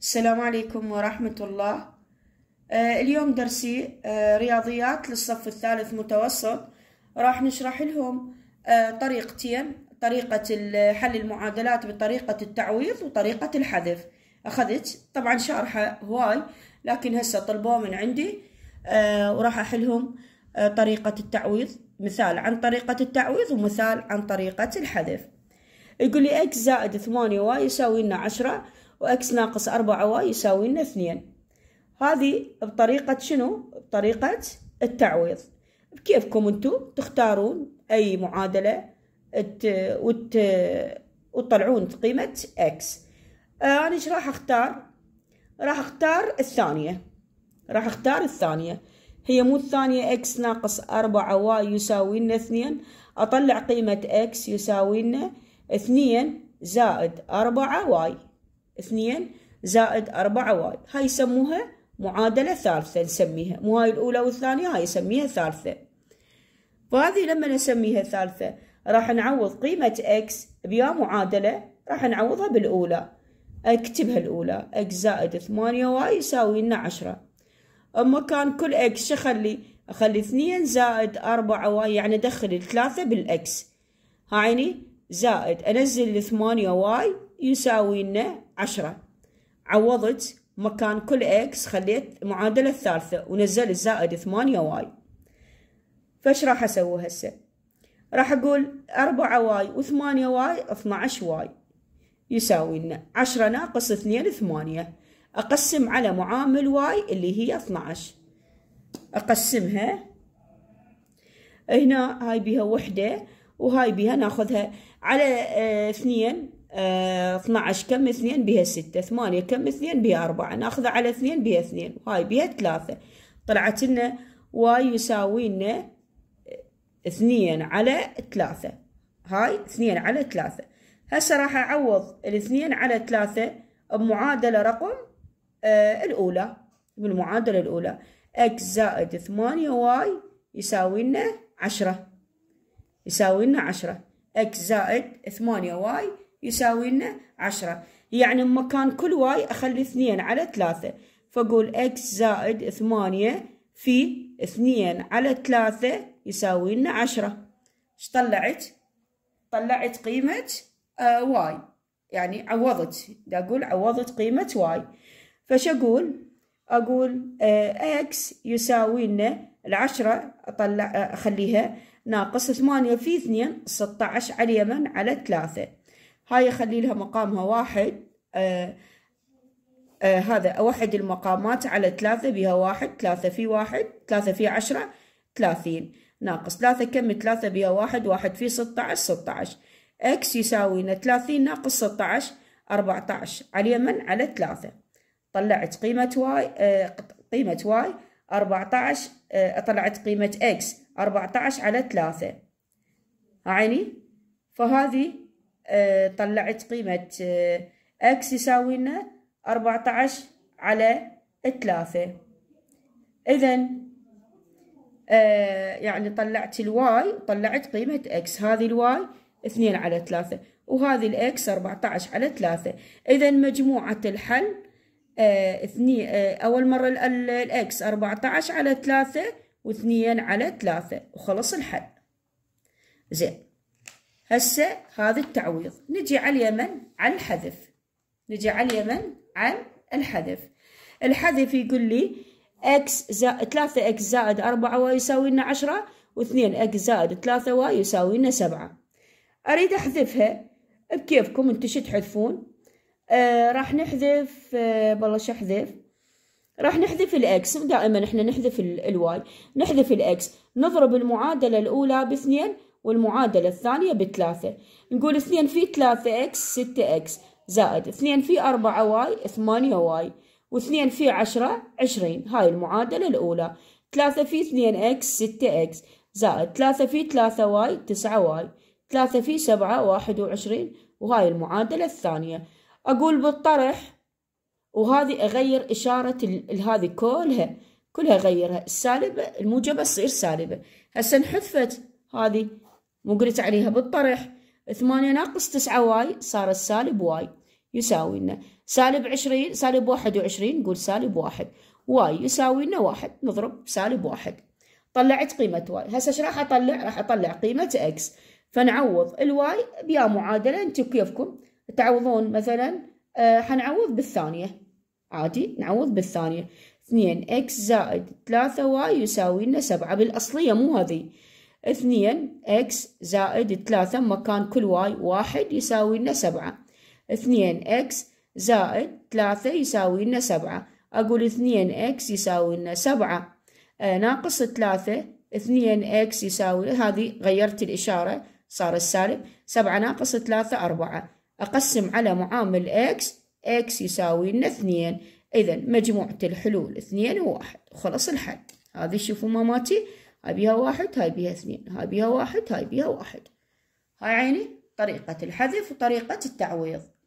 السلام عليكم ورحمة الله آه، اليوم درسي آه، رياضيات للصف الثالث متوسط راح نشرح لهم آه، طريقتين طريقة حل المعادلات بطريقة التعويض وطريقة الحذف أخذت طبعا شارحة هواي لكن هسه طلبوه من عندي وراح أحلهم طريقة التعويض مثال عن طريقة التعويض ومثال عن طريقة الحذف يقول لي x زائد ثمانية واي يساوي لنا عشرة وإكس ناقص أربعة واي يساوي لنا اثنين هذه بطريقة شنو؟ بطريقة التعويض بكيفكم انتم تختارون أي معادلة وت... وتطلعون قيمة إكس آه، أنا إيش راح أختار؟ راح أختار الثانية راح أختار الثانية هي مو الثانية إكس ناقص أربعة واي يساوي لنا اثنين أطلع قيمة إكس يساوي لنا اثنين زائد أربعة واي اثنين زائد أربعة واي هاي يسموها معادلة ثالثة نسميها مو هاي الأولى والثانية هاي يسميها ثالثة فهذه لما نسميها ثالثة راح نعوض قيمة إكس بيا معادلة راح نعوضها بالأولى أكتبها الأولى إكس زائد ثمانية واي يساوي لنا عشرة أما كان كل إكس شخلي أخلي اثنين زائد أربعة واي يعني أدخل الثلاثة بالإكس هاي يعني زائد أنزل الثمانية واي يساوينا عشرة عوضت مكان كل اكس خليت معادلة الثالثة ونزلت زائد ثمانية واي فش راح اسوي هسه راح اقول أربعة واي وثمانية واي اثنا عشر واي يساوي لنا عشرة ناقص اثنين ثمانية أقسم على معامل واي اللي هي اثنا عشر أقسمها هنا هاي بيها وحدة وهاي بيها ناخذها على آه، اثنين 12 كم اثنين بها ستة ثمانية كم اثنين بها أربعة ناخذها على اثنين بها اثنين وهاي بها ثلاثة طلعت لنا واي يساوي لنا اثنين على ثلاثة هاي اثنين على ثلاثة هسه راح أعوض الاثنين على ثلاثة بمعادلة رقم آه الأولى بالمعادلة الأولى اكس زائد ثمانية واي يساوي لنا عشرة يساوي لنا عشرة اكس زائد ثمانية واي يساوي لنا عشرة يعني مكان كل واي أخلي اثنين على ثلاثة فأقول إكس زائد ثمانية في اثنين على ثلاثة يساوي لنا عشرة ايش طلعت؟ طلعت قيمة آه واي يعني عوضت دا أقول عوضت قيمة واي فش أقول؟ أقول آه إكس يساوي لنا العشرة أطلع آه، أخليها ناقص ثمانية في اثنين ستة عشر على اليمن على ثلاثة هاي اخلي لها مقامها واحد آه آه هذا واحد المقامات على ثلاثة بها واحد ثلاثة في واحد ثلاثة في عشرة ثلاثين ناقص ثلاثة كم ثلاثة بها واحد واحد في ستة عشر ستة عشر اكس يساوينا ثلاثين ناقص ستة عشر أربعة عشر على اليمن على ثلاثة طلعت قيمة واي آه قيمة واي أربعة عشر آه طلعت قيمة اكس أربعة عشر على ثلاثة عيني فهذه آه، طلعت قيمة آه، اكس يساوي لنا أربعة عشر على ثلاثة إذا آه، يعني طلعت الواي وطلعت قيمة اكس هذه الواي اثنين على ثلاثة وهذه الاكس أربعة عشر على ثلاثة إذا مجموعة الحل اثنين أول مرة الاكس أربعة عشر على ثلاثة واثنين على ثلاثة وخلص الحل زين هسه هذا التعويض نجي على اليمن على الحذف نجي على اليمن على الحذف الحذف يقول لي اكس زائد 3 اكس زائد 4 واي يساوي لنا 10 و2 اكس زائد 3 واي يساوي لنا 7 اريد احذفها بكيفكم انتم شو تحذفون آه راح نحذف آه بالله شو احذف راح نحذف الاكس دائما احنا نحذف الواي نحذف الاكس نضرب المعادله الاولى باثنين والمعادلة الثانية بثلاثة نقول اثنين في ثلاثة اكس ستة اكس زائد اثنين في أربعة واي ثمانية واي واثنين في عشرة عشرين هاي المعادلة الأولى ثلاثة في اثنين اكس ستة اكس زائد ثلاثة في ثلاثة واي تسعة واي ثلاثة في سبعة واحد وعشرين وهاي المعادلة الثانية أقول بالطرح وهذه أغير إشارة هذه كلها كلها أغيرها السالبة الموجبة تصير سالبة هسا انحذفت هذه مو قلت عليها بالطرح ثمانية ناقص تسعة واي صار السالب واي يساوي لنا سالب عشرين سالب واحد وعشرين نقول سالب واحد واي يساوي لنا واحد نضرب سالب واحد طلعت قيمة واي هسه ايش راح اطلع؟ راح اطلع قيمة اكس فنعوض الواي بيا معادلة انتم كيفكم تعوضون مثلا آه حنعوض بالثانية عادي نعوض بالثانية اثنين اكس زائد ثلاثة واي يساوي لنا سبعة بالاصلية مو هذه اثنين اكس زائد ثلاثة مكان كل واي واحد يساوي لنا سبعة اثنين اكس زائد ثلاثة يساوي لنا سبعة أقول اثنين اكس يساوي لنا سبعة أه، ناقص ثلاثة اثنين اكس يساوي هذه غيرت الإشارة صار السالب سبعة ناقص ثلاثة أربعة أقسم على معامل اكس اكس يساوي لنا اثنين إذا مجموعة الحلول اثنين وواحد خلص الحل هذه شوفوا ماماتي هاي بيها واحد هاي بيها اثنين هاي بيها واحد هاي بيها واحد هاي عيني طريقة الحذف وطريقة التعويض